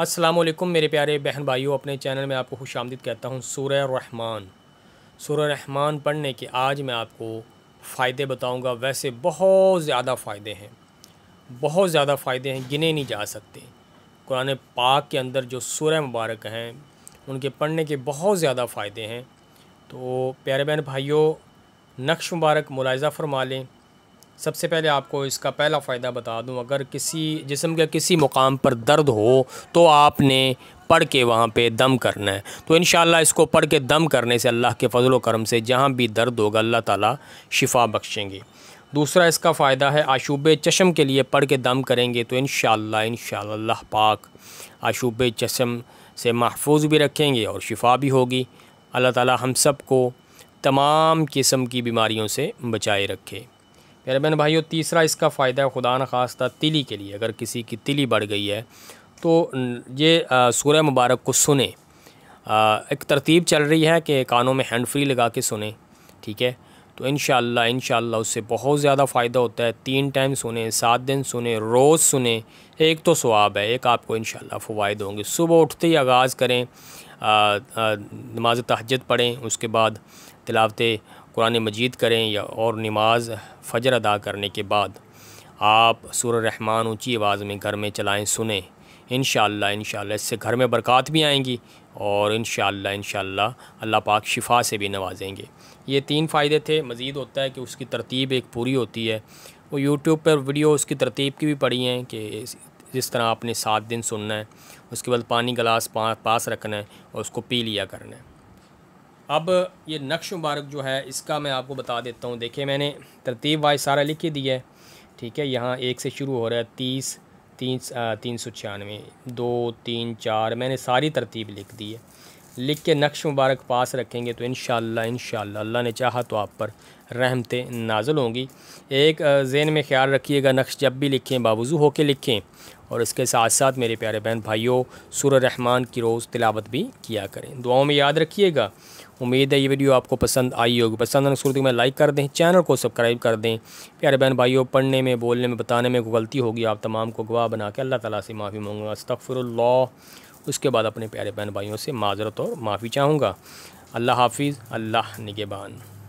असलम मेरे प्यारे बहन भाइयों अपने चैनल में आपको खुश आमदीद कहता हूँ सूर्य रहमान सूर रहमान पढ़ने के आज मैं आपको फ़ायदे बताऊँगा वैसे बहुत ज़्यादा फ़ायदे हैं बहुत ज़्यादा फ़ायदे हैं गिने नहीं जा सकते कुरान पाक के अंदर जो सूर मुबारक हैं उनके पढ़ने के बहुत ज़्यादा फ़ायदे हैं तो प्यारे बहन भाइयों नक्श मुबारक मुलायजा फरमा लें सबसे पहले आपको इसका पहला फ़ायदा बता दूं अगर किसी जिसम के किसी मुकाम पर दर्द हो तो आपने पढ़ के वहाँ पे दम करना है तो इन इसको पढ़ के दम करने से अल्लाह के फ़जल करम से जहाँ भी दर्द होगा अल्लाह ताला शिफा बख्शेंगे दूसरा इसका फ़ायदा है आशूब चशम के लिए पढ़ के दम करेंगे तो इन इन पाक आशूब चशम से महफूज भी रखेंगे और शिफा भी होगी अल्लाह ताली हम सब को तमाम किस्म की बीमारियों से बचाए रखे प्यारे बहन भाइयों तीसरा इसका फ़ायदा है खुदा न खास्ता तिली के लिए अगर किसी की तिली बढ़ गई है तो ये सूर्य मुबारक को सुने आ, एक तरतीब चल रही है कि कानों में हैंड फ्री लगा के सुने ठीक है तो इन इन उससे बहुत ज़्यादा फ़ायदा होता है तीन टाइम सुने सात दिन सुने रोज़ सुने एक तो स्वाब है एक आपको इन फ़वाद होंगे सुबह उठते ही आगाज़ करें नमाज तहजद पढ़ें उसके बाद तिलावते कुरान मजीद करें या और नमाज फजर अदा करने के बाद आप सूर रहमान ऊँची आवाज़ में घर में चलाएँ सुने इन शाला इससे घर में बरक़ात भी आएंगी और इन शाला अल्लाह पाक शिफा से भी नवाजेंगे ये तीन फ़ायदे थे मज़ीद होता है कि उसकी तरतीब एक पूरी होती है वो यूट्यूब पर वीडियो उसकी तरतीब की भी पड़ी हैं कि जिस तरह आपने सात दिन सुनना है उसके बाद पानी गलास पास रखना है और उसको पी लिया करना है अब ये नक्श मुबारक जो है इसका मैं आपको बता देता हूँ देखिए मैंने तरतीब वाइज सारा लिख ही दिया है ठीक है यहाँ एक से शुरू हो रहा है तीस तीन तीन सौ छियानवे दो तीन चार मैंने सारी तरतीब लिख दी है लिख के नक्श मुबारक पास रखेंगे तो इन शाला अल्लाह ने चाहा तो आप पर रहमतें नाजल होंगी एक जेन में ख्याल रखिएगा नक्श जब भी लिखें बावजू होकर लिखें और इसके साथ साथ मेरे प्यारे बहन भाइयों सुर रहमान की रोज़ तिलावत भी किया करें दुआओं में याद रखिएगा उम्मीद है ये वीडियो आपको पसंद आई होगी पसंद आने सूरत में लाइक कर दें चैनल को सब्सक्राइब कर दें प्यारे बहन भाइयों पढ़ने में बोलने में बताने में गलती होगी आप तमाम को गवाह बना के अल्लाह ताला से माफ़ी मांगूंगा अस्तफ़रल्ला उसके बाद अपने प्यारे बहन भाइयों से माजरत और माफ़ी चाहूँगा अल्लाह हाफिज़ अल्लाह निगेबान